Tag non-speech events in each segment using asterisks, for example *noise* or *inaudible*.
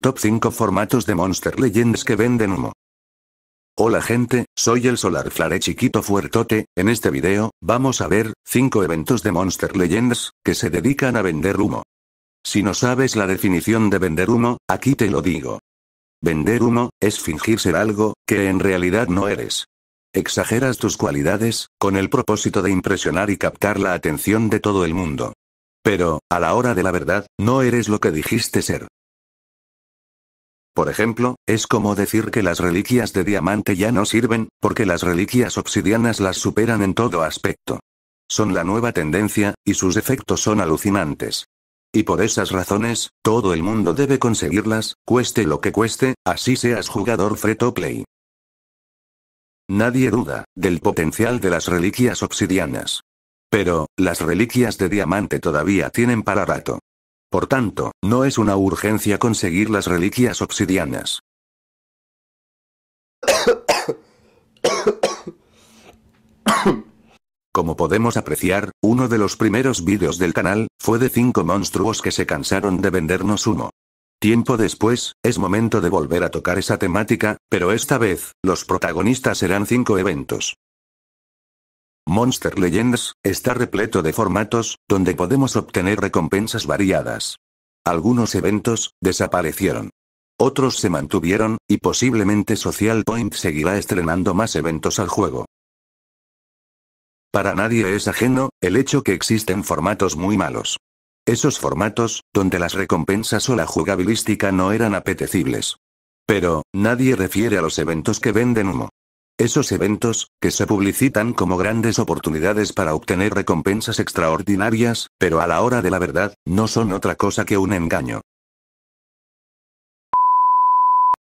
Top 5 formatos de Monster Legends que venden humo. Hola gente, soy el Solar Flare Chiquito Fuertote, en este video, vamos a ver, 5 eventos de Monster Legends, que se dedican a vender humo. Si no sabes la definición de vender humo, aquí te lo digo. Vender humo, es fingir ser algo, que en realidad no eres. Exageras tus cualidades, con el propósito de impresionar y captar la atención de todo el mundo. Pero, a la hora de la verdad, no eres lo que dijiste ser. Por ejemplo, es como decir que las reliquias de diamante ya no sirven, porque las reliquias obsidianas las superan en todo aspecto. Son la nueva tendencia, y sus efectos son alucinantes. Y por esas razones, todo el mundo debe conseguirlas, cueste lo que cueste, así seas jugador freto play. Nadie duda del potencial de las reliquias obsidianas. Pero, las reliquias de diamante todavía tienen para rato. Por tanto, no es una urgencia conseguir las reliquias obsidianas. Como podemos apreciar, uno de los primeros vídeos del canal, fue de cinco monstruos que se cansaron de vendernos humo. Tiempo después, es momento de volver a tocar esa temática, pero esta vez, los protagonistas serán cinco eventos. Monster Legends, está repleto de formatos, donde podemos obtener recompensas variadas. Algunos eventos, desaparecieron. Otros se mantuvieron, y posiblemente Social Point seguirá estrenando más eventos al juego. Para nadie es ajeno, el hecho que existen formatos muy malos. Esos formatos, donde las recompensas o la jugabilística no eran apetecibles. Pero, nadie refiere a los eventos que venden humo. Esos eventos, que se publicitan como grandes oportunidades para obtener recompensas extraordinarias, pero a la hora de la verdad, no son otra cosa que un engaño.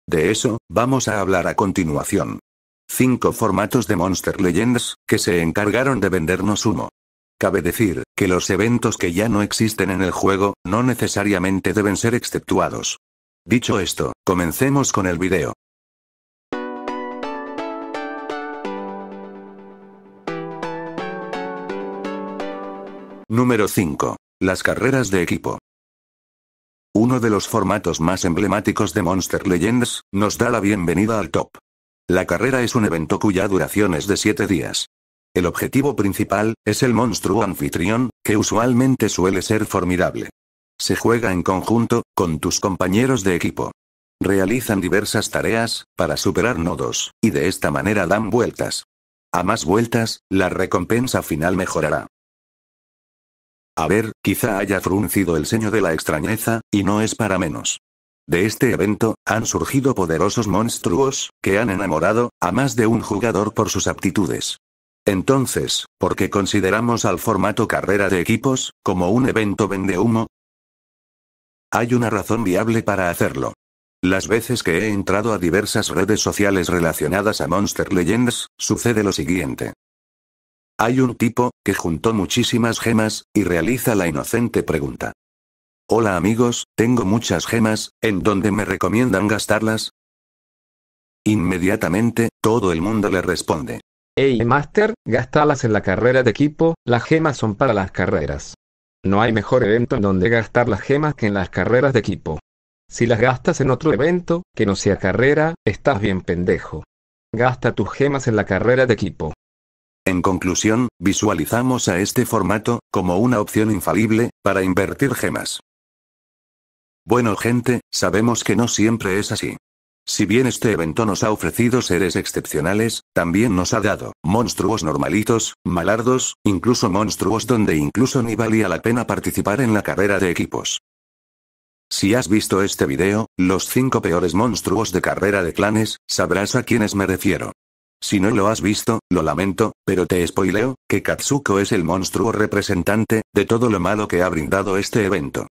De eso, vamos a hablar a continuación. Cinco formatos de Monster Legends, que se encargaron de vendernos humo. Cabe decir, que los eventos que ya no existen en el juego, no necesariamente deben ser exceptuados. Dicho esto, comencemos con el video. Número 5. Las carreras de equipo. Uno de los formatos más emblemáticos de Monster Legends, nos da la bienvenida al top. La carrera es un evento cuya duración es de 7 días. El objetivo principal, es el monstruo anfitrión, que usualmente suele ser formidable. Se juega en conjunto, con tus compañeros de equipo. Realizan diversas tareas, para superar nodos, y de esta manera dan vueltas. A más vueltas, la recompensa final mejorará. A ver, quizá haya fruncido el seño de la extrañeza, y no es para menos. De este evento, han surgido poderosos monstruos, que han enamorado, a más de un jugador por sus aptitudes. Entonces, ¿por qué consideramos al formato carrera de equipos, como un evento vende humo? Hay una razón viable para hacerlo. Las veces que he entrado a diversas redes sociales relacionadas a Monster Legends, sucede lo siguiente. Hay un tipo, que juntó muchísimas gemas, y realiza la inocente pregunta. Hola amigos, tengo muchas gemas, ¿en dónde me recomiendan gastarlas? Inmediatamente, todo el mundo le responde. Hey Master, gastalas en la carrera de equipo, las gemas son para las carreras. No hay mejor evento en donde gastar las gemas que en las carreras de equipo. Si las gastas en otro evento, que no sea carrera, estás bien pendejo. Gasta tus gemas en la carrera de equipo. En conclusión, visualizamos a este formato, como una opción infalible, para invertir gemas. Bueno gente, sabemos que no siempre es así. Si bien este evento nos ha ofrecido seres excepcionales, también nos ha dado monstruos normalitos, malardos, incluso monstruos donde incluso ni valía la pena participar en la carrera de equipos. Si has visto este video, los 5 peores monstruos de carrera de clanes, sabrás a quiénes me refiero. Si no lo has visto, lo lamento, pero te spoileo, que Katsuko es el monstruo representante, de todo lo malo que ha brindado este evento.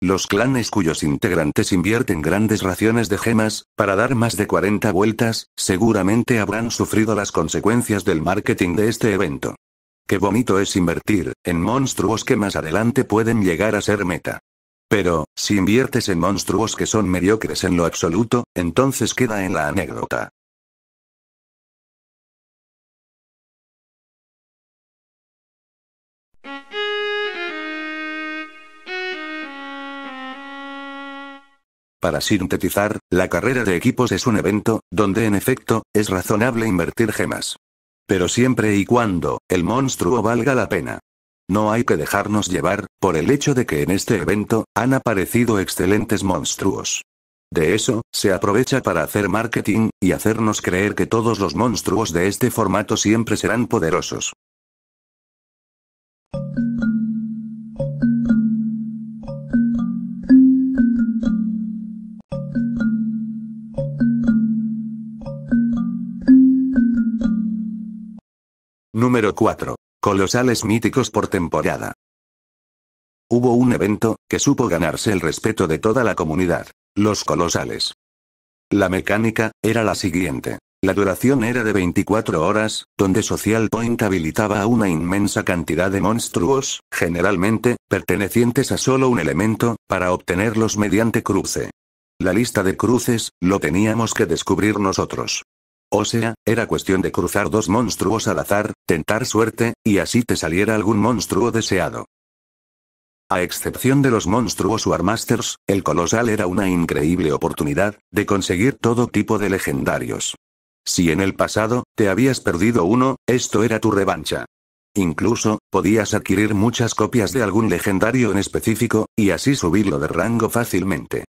Los clanes cuyos integrantes invierten grandes raciones de gemas, para dar más de 40 vueltas, seguramente habrán sufrido las consecuencias del marketing de este evento. Qué bonito es invertir, en monstruos que más adelante pueden llegar a ser meta. Pero, si inviertes en monstruos que son mediocres en lo absoluto, entonces queda en la anécdota. Para sintetizar, la carrera de equipos es un evento, donde en efecto, es razonable invertir gemas. Pero siempre y cuando, el monstruo valga la pena. No hay que dejarnos llevar, por el hecho de que en este evento, han aparecido excelentes monstruos. De eso, se aprovecha para hacer marketing, y hacernos creer que todos los monstruos de este formato siempre serán poderosos. Número 4. Colosales míticos por temporada. Hubo un evento, que supo ganarse el respeto de toda la comunidad. Los colosales. La mecánica, era la siguiente. La duración era de 24 horas, donde Social Point habilitaba a una inmensa cantidad de monstruos, generalmente, pertenecientes a solo un elemento, para obtenerlos mediante cruce. La lista de cruces, lo teníamos que descubrir nosotros. O sea, era cuestión de cruzar dos monstruos al azar, tentar suerte, y así te saliera algún monstruo deseado. A excepción de los monstruos Warmasters, el colosal era una increíble oportunidad, de conseguir todo tipo de legendarios. Si en el pasado, te habías perdido uno, esto era tu revancha. Incluso, podías adquirir muchas copias de algún legendario en específico, y así subirlo de rango fácilmente.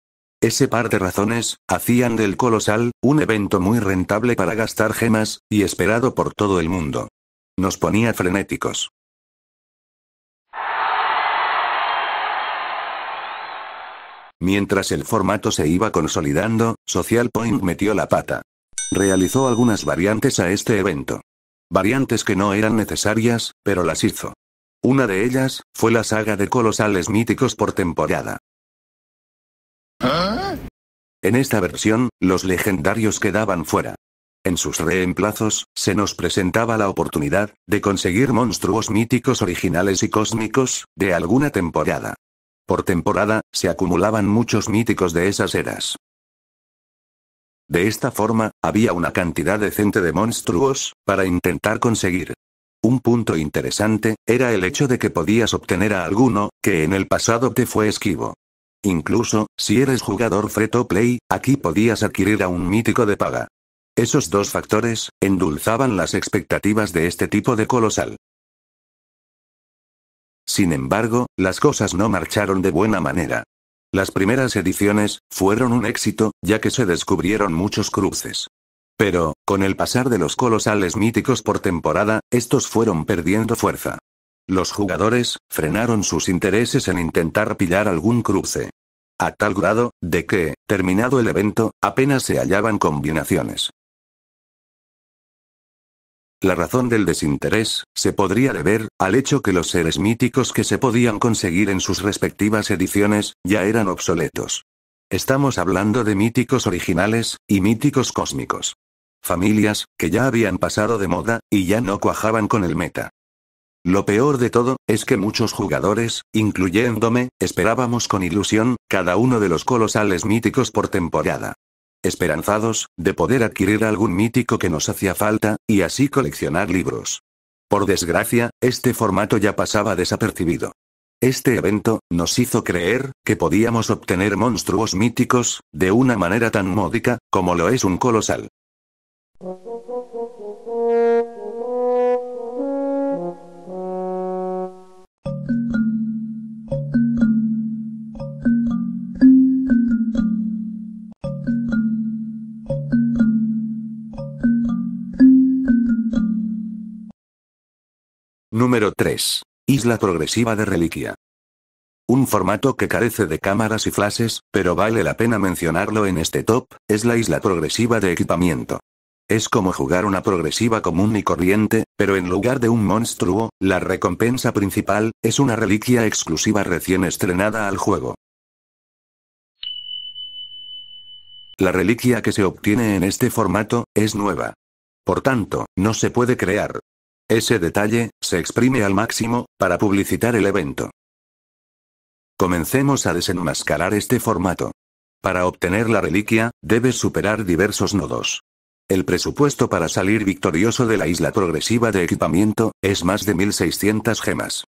Ese par de razones, hacían del colosal, un evento muy rentable para gastar gemas, y esperado por todo el mundo. Nos ponía frenéticos. Mientras el formato se iba consolidando, Social Point metió la pata. Realizó algunas variantes a este evento. Variantes que no eran necesarias, pero las hizo. Una de ellas, fue la saga de colosales míticos por temporada. En esta versión, los legendarios quedaban fuera. En sus reemplazos, se nos presentaba la oportunidad, de conseguir monstruos míticos originales y cósmicos, de alguna temporada. Por temporada, se acumulaban muchos míticos de esas eras. De esta forma, había una cantidad decente de monstruos, para intentar conseguir. Un punto interesante, era el hecho de que podías obtener a alguno, que en el pasado te fue esquivo. Incluso, si eres jugador free play, aquí podías adquirir a un mítico de paga. Esos dos factores, endulzaban las expectativas de este tipo de colosal. Sin embargo, las cosas no marcharon de buena manera. Las primeras ediciones, fueron un éxito, ya que se descubrieron muchos cruces. Pero, con el pasar de los colosales míticos por temporada, estos fueron perdiendo fuerza. Los jugadores, frenaron sus intereses en intentar pillar algún cruce. A tal grado, de que, terminado el evento, apenas se hallaban combinaciones. La razón del desinterés, se podría deber, al hecho que los seres míticos que se podían conseguir en sus respectivas ediciones, ya eran obsoletos. Estamos hablando de míticos originales, y míticos cósmicos. Familias, que ya habían pasado de moda, y ya no cuajaban con el meta. Lo peor de todo, es que muchos jugadores, incluyéndome, esperábamos con ilusión, cada uno de los colosales míticos por temporada. Esperanzados, de poder adquirir algún mítico que nos hacía falta, y así coleccionar libros. Por desgracia, este formato ya pasaba desapercibido. Este evento, nos hizo creer, que podíamos obtener monstruos míticos, de una manera tan módica, como lo es un colosal. Número 3. Isla progresiva de reliquia. Un formato que carece de cámaras y flashes, pero vale la pena mencionarlo en este top, es la isla progresiva de equipamiento. Es como jugar una progresiva común y corriente, pero en lugar de un monstruo, la recompensa principal, es una reliquia exclusiva recién estrenada al juego. La reliquia que se obtiene en este formato, es nueva. Por tanto, no se puede crear, ese detalle, se exprime al máximo, para publicitar el evento. Comencemos a desenmascarar este formato. Para obtener la reliquia, debes superar diversos nodos. El presupuesto para salir victorioso de la isla progresiva de equipamiento, es más de 1600 gemas.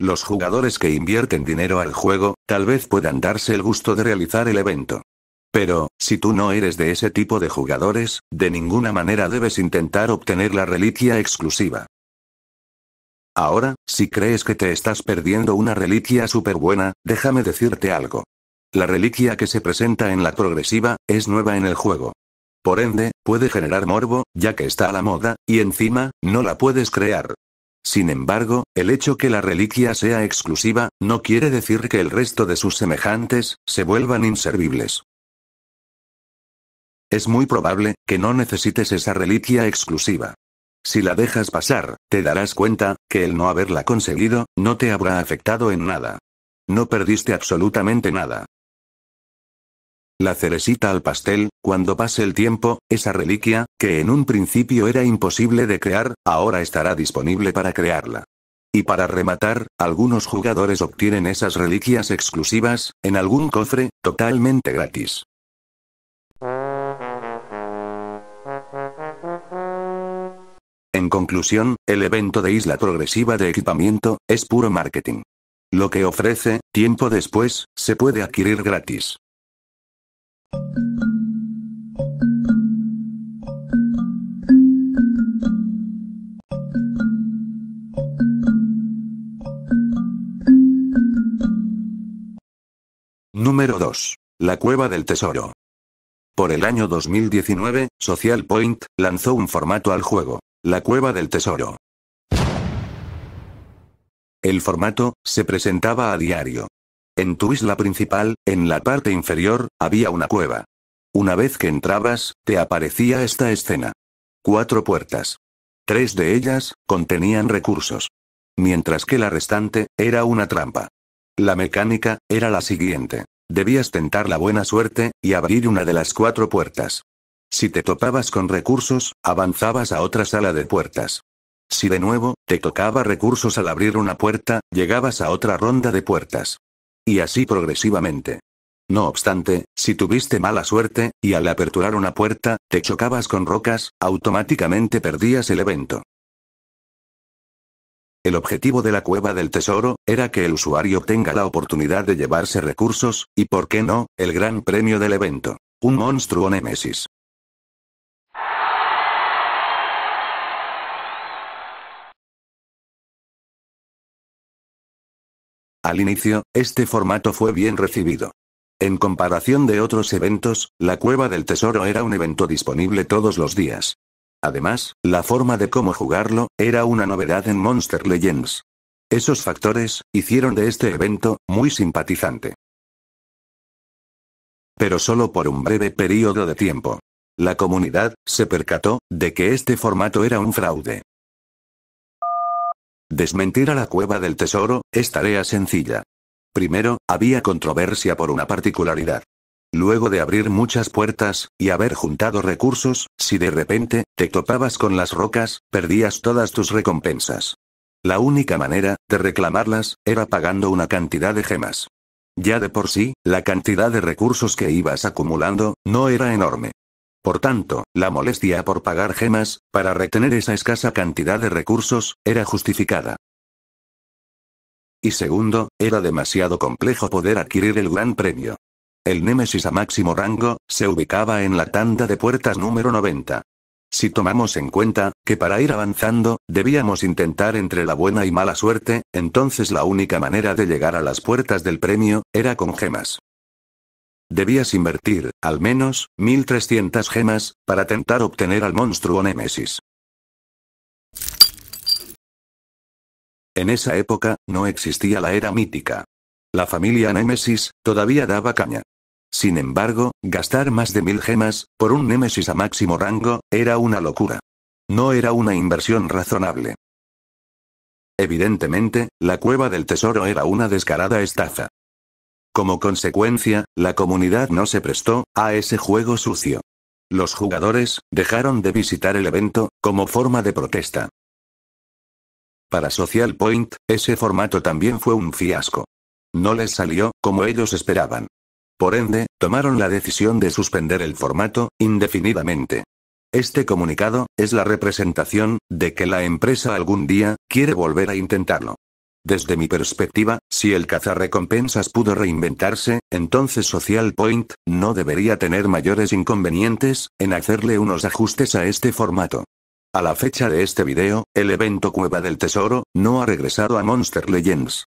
Los jugadores que invierten dinero al juego, tal vez puedan darse el gusto de realizar el evento. Pero, si tú no eres de ese tipo de jugadores, de ninguna manera debes intentar obtener la reliquia exclusiva. Ahora, si crees que te estás perdiendo una reliquia súper buena, déjame decirte algo. La reliquia que se presenta en la progresiva, es nueva en el juego. Por ende, puede generar morbo, ya que está a la moda, y encima, no la puedes crear. Sin embargo, el hecho que la reliquia sea exclusiva, no quiere decir que el resto de sus semejantes, se vuelvan inservibles. Es muy probable que no necesites esa reliquia exclusiva. Si la dejas pasar, te darás cuenta, que el no haberla conseguido, no te habrá afectado en nada. No perdiste absolutamente nada. La cerecita al pastel, cuando pase el tiempo, esa reliquia, que en un principio era imposible de crear, ahora estará disponible para crearla. Y para rematar, algunos jugadores obtienen esas reliquias exclusivas, en algún cofre, totalmente gratis. En conclusión, el evento de Isla Progresiva de Equipamiento, es puro marketing. Lo que ofrece, tiempo después, se puede adquirir gratis. Número 2. La Cueva del Tesoro. Por el año 2019, Social Point lanzó un formato al juego. La cueva del tesoro. El formato, se presentaba a diario. En tu isla principal, en la parte inferior, había una cueva. Una vez que entrabas, te aparecía esta escena. Cuatro puertas. Tres de ellas, contenían recursos. Mientras que la restante, era una trampa. La mecánica, era la siguiente. Debías tentar la buena suerte, y abrir una de las cuatro puertas. Si te topabas con recursos, avanzabas a otra sala de puertas. Si de nuevo, te tocaba recursos al abrir una puerta, llegabas a otra ronda de puertas. Y así progresivamente. No obstante, si tuviste mala suerte, y al aperturar una puerta, te chocabas con rocas, automáticamente perdías el evento. El objetivo de la cueva del tesoro, era que el usuario tenga la oportunidad de llevarse recursos, y por qué no, el gran premio del evento. Un monstruo némesis. Al inicio, este formato fue bien recibido. En comparación de otros eventos, la Cueva del Tesoro era un evento disponible todos los días. Además, la forma de cómo jugarlo, era una novedad en Monster Legends. Esos factores, hicieron de este evento, muy simpatizante. Pero solo por un breve periodo de tiempo. La comunidad, se percató, de que este formato era un fraude. Desmentir a la cueva del tesoro, es tarea sencilla. Primero, había controversia por una particularidad. Luego de abrir muchas puertas, y haber juntado recursos, si de repente, te topabas con las rocas, perdías todas tus recompensas. La única manera, de reclamarlas, era pagando una cantidad de gemas. Ya de por sí, la cantidad de recursos que ibas acumulando, no era enorme. Por tanto, la molestia por pagar gemas, para retener esa escasa cantidad de recursos, era justificada. Y segundo, era demasiado complejo poder adquirir el gran premio. El Némesis a máximo rango, se ubicaba en la tanda de puertas número 90. Si tomamos en cuenta, que para ir avanzando, debíamos intentar entre la buena y mala suerte, entonces la única manera de llegar a las puertas del premio, era con gemas. Debías invertir, al menos, 1300 gemas, para tentar obtener al monstruo Némesis. En esa época, no existía la era mítica. La familia Némesis, todavía daba caña. Sin embargo, gastar más de mil gemas, por un Némesis a máximo rango, era una locura. No era una inversión razonable. Evidentemente, la cueva del tesoro era una descarada estafa. Como consecuencia, la comunidad no se prestó a ese juego sucio. Los jugadores dejaron de visitar el evento, como forma de protesta. Para Social Point, ese formato también fue un fiasco. No les salió, como ellos esperaban. Por ende, tomaron la decisión de suspender el formato, indefinidamente. Este comunicado, es la representación, de que la empresa algún día, quiere volver a intentarlo. Desde mi perspectiva, si el recompensas pudo reinventarse, entonces Social Point no debería tener mayores inconvenientes en hacerle unos ajustes a este formato. A la fecha de este video, el evento Cueva del Tesoro no ha regresado a Monster Legends.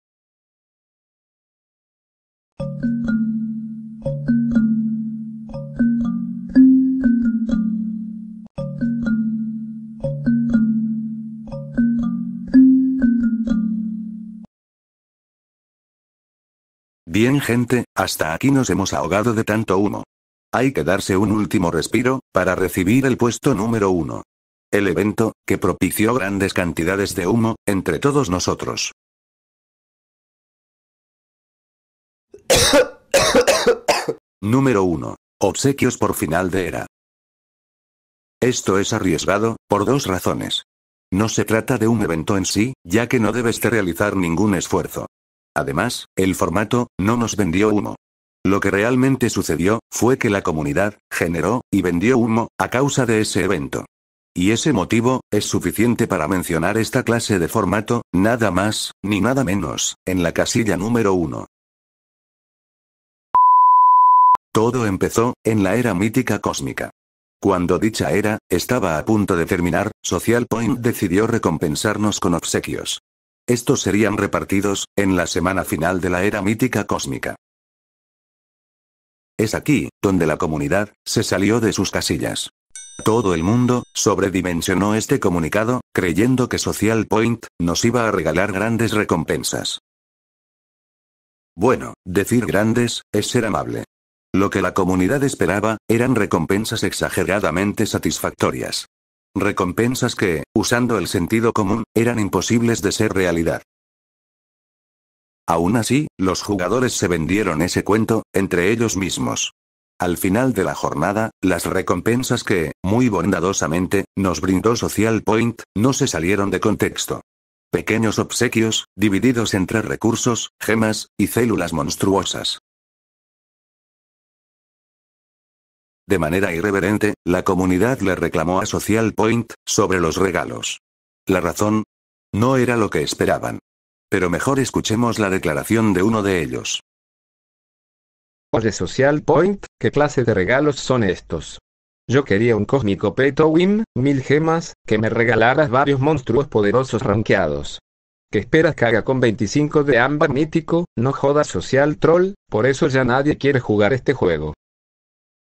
Bien gente, hasta aquí nos hemos ahogado de tanto humo. Hay que darse un último respiro, para recibir el puesto número uno. El evento, que propició grandes cantidades de humo, entre todos nosotros. *coughs* número 1. Obsequios por final de era. Esto es arriesgado, por dos razones. No se trata de un evento en sí, ya que no debes de realizar ningún esfuerzo. Además, el formato, no nos vendió humo. Lo que realmente sucedió, fue que la comunidad, generó, y vendió humo, a causa de ese evento. Y ese motivo, es suficiente para mencionar esta clase de formato, nada más, ni nada menos, en la casilla número 1. Todo empezó, en la era mítica cósmica. Cuando dicha era, estaba a punto de terminar, Social Point decidió recompensarnos con obsequios. Estos serían repartidos, en la semana final de la era mítica cósmica. Es aquí, donde la comunidad, se salió de sus casillas. Todo el mundo, sobredimensionó este comunicado, creyendo que Social Point, nos iba a regalar grandes recompensas. Bueno, decir grandes, es ser amable. Lo que la comunidad esperaba, eran recompensas exageradamente satisfactorias. Recompensas que, usando el sentido común, eran imposibles de ser realidad. Aún así, los jugadores se vendieron ese cuento, entre ellos mismos. Al final de la jornada, las recompensas que, muy bondadosamente, nos brindó Social Point, no se salieron de contexto. Pequeños obsequios, divididos entre recursos, gemas, y células monstruosas. De manera irreverente, la comunidad le reclamó a Social Point, sobre los regalos. La razón, no era lo que esperaban. Pero mejor escuchemos la declaración de uno de ellos. Oye Social Point, ¿qué clase de regalos son estos? Yo quería un cósmico Peto mil gemas, que me regalaras varios monstruos poderosos ranqueados. ¿Qué esperas que haga con 25 de ámbar mítico? No jodas Social Troll, por eso ya nadie quiere jugar este juego.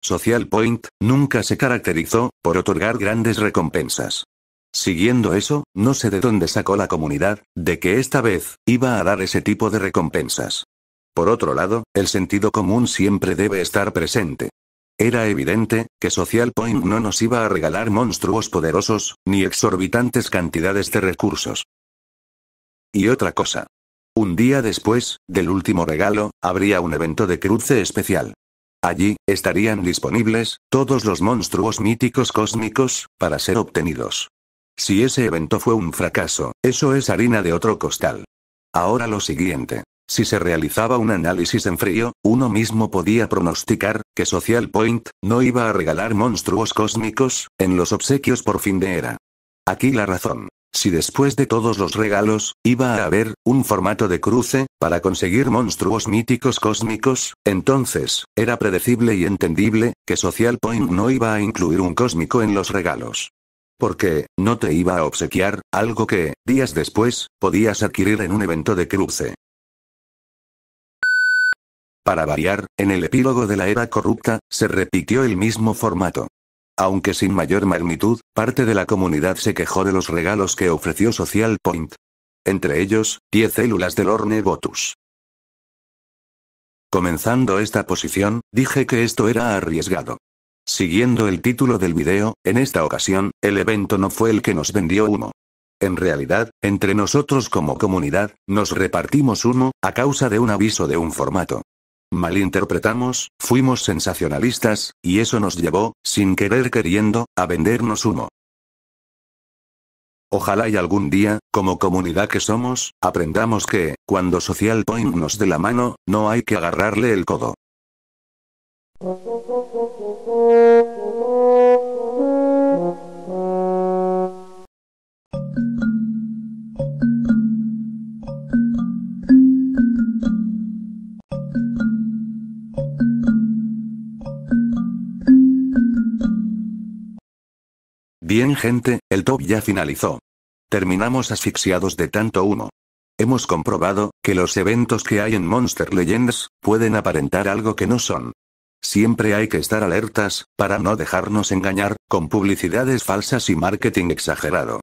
Social Point, nunca se caracterizó por otorgar grandes recompensas. Siguiendo eso, no sé de dónde sacó la comunidad, de que esta vez, iba a dar ese tipo de recompensas. Por otro lado, el sentido común siempre debe estar presente. Era evidente, que Social Point no nos iba a regalar monstruos poderosos, ni exorbitantes cantidades de recursos. Y otra cosa. Un día después, del último regalo, habría un evento de cruce especial. Allí, estarían disponibles, todos los monstruos míticos cósmicos, para ser obtenidos. Si ese evento fue un fracaso, eso es harina de otro costal. Ahora lo siguiente. Si se realizaba un análisis en frío, uno mismo podía pronosticar que Social Point no iba a regalar monstruos cósmicos en los obsequios por fin de era. Aquí la razón. Si después de todos los regalos, iba a haber, un formato de cruce, para conseguir monstruos míticos cósmicos, entonces, era predecible y entendible, que Social Point no iba a incluir un cósmico en los regalos. Porque, no te iba a obsequiar, algo que, días después, podías adquirir en un evento de cruce. Para variar, en el epílogo de la era corrupta, se repitió el mismo formato. Aunque sin mayor magnitud, parte de la comunidad se quejó de los regalos que ofreció Social Point. Entre ellos, 10 células del horne Botus. Comenzando esta posición, dije que esto era arriesgado. Siguiendo el título del video, en esta ocasión, el evento no fue el que nos vendió humo. En realidad, entre nosotros como comunidad, nos repartimos humo, a causa de un aviso de un formato malinterpretamos, fuimos sensacionalistas, y eso nos llevó, sin querer queriendo, a vendernos humo. Ojalá y algún día, como comunidad que somos, aprendamos que, cuando Social Point nos dé la mano, no hay que agarrarle el codo. Bien gente, el top ya finalizó. Terminamos asfixiados de tanto humo. Hemos comprobado, que los eventos que hay en Monster Legends, pueden aparentar algo que no son. Siempre hay que estar alertas, para no dejarnos engañar, con publicidades falsas y marketing exagerado.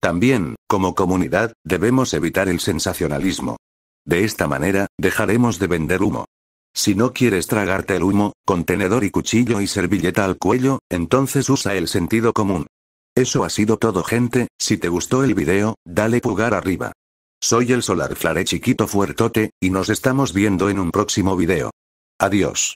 También, como comunidad, debemos evitar el sensacionalismo. De esta manera, dejaremos de vender humo. Si no quieres tragarte el humo, contenedor y cuchillo y servilleta al cuello, entonces usa el sentido común. Eso ha sido todo gente, si te gustó el video, dale pulgar arriba. Soy el Solar Flare Chiquito Fuertote, y nos estamos viendo en un próximo video. Adiós.